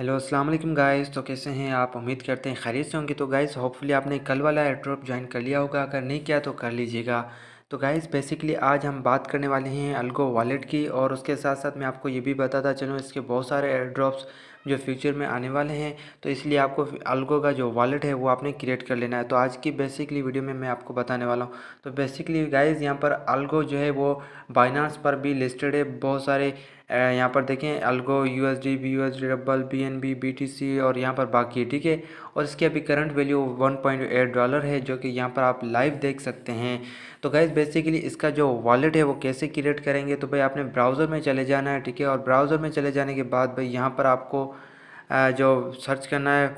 hello अस्सलाम वालेकुम guys तो कैसे हैं आप उम्मीद करते हैं खैरियत से होंगे तो गाइस होपफुली आपने कल वाला एयरड्रॉप ज्वाइन कर लिया होगा अगर नहीं किया तो कर लीजिएगा तो गाइस बेसिकली आज हम बात करने वाले हैं अलगो वॉलेट की और उसके साथ साथ मैं आपको ये भी बताता चलूँ इसके बहुत सारे एयरड्रॉप्स जो फ्यूचर में आने वाले हैं तो इसलिए आपको अलगो का जो वॉलेट है वो आपने क्रिएट कर लेना है तो आज की बेसिकली वीडियो में मैं आपको बताने वाला हूँ तो बेसिकली गाइज यहाँ पर अलगो जो है वो बाइनास पर भी लिस्टेड है बहुत सारे यहाँ पर देखें Algo U S D B U S D double B N B B T C और यहाँ पर बाकी है ठीक है और इसकी अभी current value one point eight dollar है जो कि यहाँ पर आप लाइव देख सकते हैं तो गैस बेसिकली इसका जो वॉलेट है वो कैसे क्रिएट करेंगे तो भाई आपने ब्राउज़र में चले जाना है ठीक है और ब्राउज़र में चले जाने के बाद भाई यहाँ पर आपको जो सर्च करना है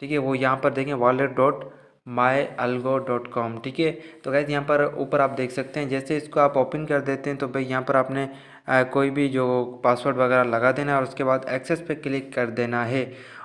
ठीक है वो यहाँ पर देखें wallet dot my Algo dot com ठीक है तो गैस यहाँ पर ऊपर आप देख सकते हैं जैसे इसको आप ओपन कर देते हैं तो भाई यहाँ पर आपने कोई भी जो पासवर्ड वगैरह लगा देना है और उसके बाद एक्सेस पे क्लिक कर देना है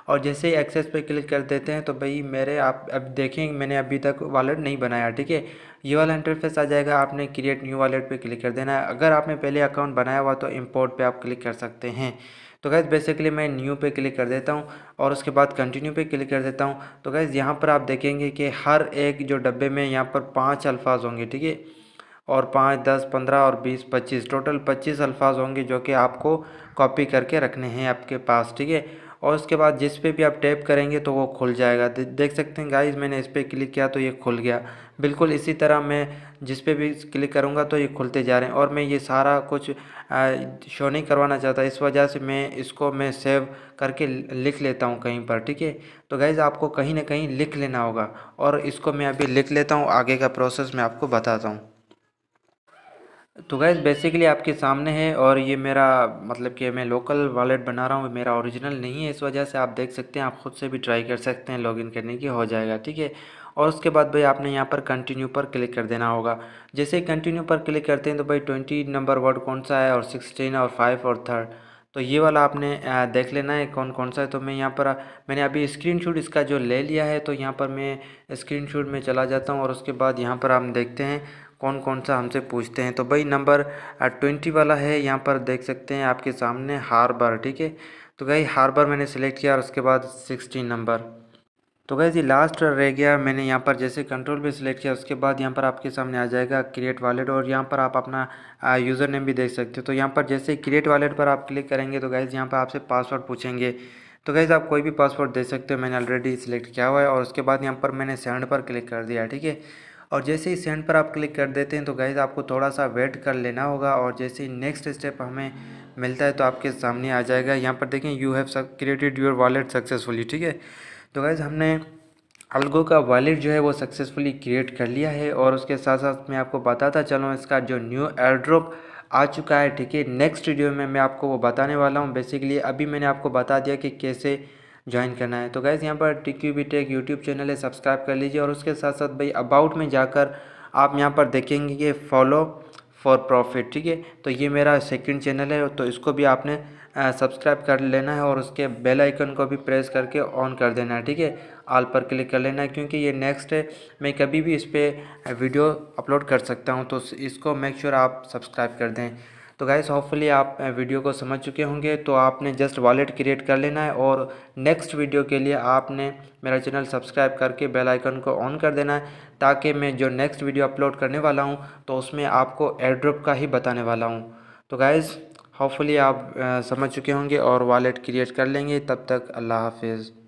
और जैसे ही एक्सेस पे क्लिक कर देते हैं तो भाई मेरे आप अब देखें मैंने अभी तक वॉलेट नहीं बनाया ठीक है ये वाला इंटरफेस आ जाएगा आपने क्रिएट न्यू वॉलेट पे क्लिक कर देना है अगर आपने पहले अकाउंट बनाया हुआ तो इम्पोर्ट पर आप क्लिक कर सकते हैं तो गैस बेसिकली मैं न्यू पे क्लिक कर देता हूँ और उसके बाद कंटिन्यू पे क्लिक कर देता हूँ तो गैस यहाँ पर आप देखेंगे कि हर एक जो डब्बे में यहाँ पर पाँच अल्फाज होंगे ठीक है और पाँच दस पंद्रह और बीस पच्चीस टोटल पच्चीस अल्फाज होंगे जो कि आपको कॉपी करके रखने हैं आपके पास ठीक है और उसके बाद जिस पे भी आप टैप करेंगे तो वो खुल जाएगा देख सकते हैं गाइस मैंने इस पर क्लिक किया तो ये खुल गया बिल्कुल इसी तरह मैं जिस पे भी क्लिक करूँगा तो ये खुलते जा रहे हैं और मैं ये सारा कुछ शो नहीं करवाना चाहता इस वजह से मैं इसको मैं सेव करके लिख लेता हूँ कहीं पर ठीक है तो गैज़ आपको कहीं ना कहीं लिख लेना होगा और इसको मैं अभी लिख लेता हूँ आगे का प्रोसेस मैं आपको बताता हूँ तो गैस बेसिकली आपके सामने है और ये मेरा मतलब कि मैं लोकल वॉलेट बना रहा हूँ मेरा ओरिजिनल नहीं है इस वजह से आप देख सकते हैं आप खुद से भी ट्राई कर सकते हैं लॉगिन करने की हो जाएगा ठीक है और उसके बाद भाई आपने यहाँ पर कंटिन्यू पर क्लिक कर देना होगा जैसे कंटिन्यू पर क्लिक करते हैं तो भाई ट्वेंटी नंबर वर्ड कौन सा है और सिक्सटीन और फाइव और थर्ड तो ये वाला आपने देख लेना है कौन कौन सा है तो मैं यहाँ पर मैंने अभी स्क्रीनशॉट इसका जो ले लिया है तो यहाँ पर मैं स्क्रीनशॉट में चला जाता हूँ और उसके बाद यहाँ पर हम देखते हैं कौन कौन सा हमसे पूछते हैं तो भाई नंबर ट्वेंटी वाला है यहाँ पर देख सकते हैं आपके सामने हार्बर ठीक है तो भाई हार मैंने सेलेक्ट किया और उसके बाद सिक्सटीन नंबर तो गैस ये लास्ट रह गया मैंने यहाँ पर जैसे कंट्रोल पे सिलेक्ट किया उसके बाद यहाँ पर आपके सामने आ जाएगा क्रिएट वॉलेट और यहाँ पर आप अपना यूज़र नेम भी देख सकते हो तो यहाँ पर जैसे क्रिएट वॉलेट पर आप क्लिक करेंगे तो गैस यहाँ पर आपसे पासवर्ड पूछेंगे तो गैज़ आप कोई भी पासवर्ड दे सकते हो मैंने ऑलरेडी सिलेक्ट किया हुआ है और उसके बाद यहाँ पर मैंने सेंड पर क्लिक कर दिया ठीक है और जैसे ही सेंड पर आप क्लिक कर देते हैं तो गैस आपको थोड़ा सा वेट कर लेना होगा और जैसे ही नेक्स्ट स्टेप हमें मिलता है तो आपके सामने आ जाएगा यहाँ पर देखें you have created your wallet successfully ठीक है तो गैज़ हमने अलगो का वॉलेट जो है वो सक्सेसफुली क्रिएट कर लिया है और उसके साथ साथ मैं आपको बताता चलूँ इसका जो न्यू एयरड्रॉप आ चुका है ठीक है नेक्स्ट वीडियो में मैं आपको वो बताने वाला हूँ बेसिकली अभी मैंने आपको बता दिया कि कैसे ज्वाइन करना है तो गैज़ यहाँ पर टिक्यू बी टेक यूट्यूब चैनल है सब्सक्राइब कर लीजिए और उसके साथ साथ भाई अबाउट में जाकर आप यहाँ पर देखेंगे कि फॉलो फॉर प्रॉफिट ठीक है तो ये मेरा सेकेंड चैनल है तो इसको भी आपने सब्सक्राइब कर लेना है और उसके बेल आइकन को भी प्रेस करके ऑन कर देना है ठीक है आल पर क्लिक कर लेना है क्योंकि ये नेक्स्ट मैं कभी भी इस पर वीडियो अपलोड कर सकता हूँ तो इसको मेक श्योर आप सब्सक्राइब कर दें तो गाइस होपफुली आप वीडियो को समझ चुके होंगे तो आपने जस्ट वॉलेट क्रिएट कर लेना है और नेक्स्ट वीडियो के लिए आपने मेरा चैनल सब्सक्राइब करके बेल आइकन को ऑन कर देना है ताकि मैं जो नेक्स्ट वीडियो अपलोड करने वाला हूँ तो उसमें आपको एयर ड्रॉप का ही बताने वाला हूँ तो गाइस होपफुली आप uh, समझ चुके होंगे और वॉलेट क्रिएट कर लेंगे तब तक अल्लाह हाफिज़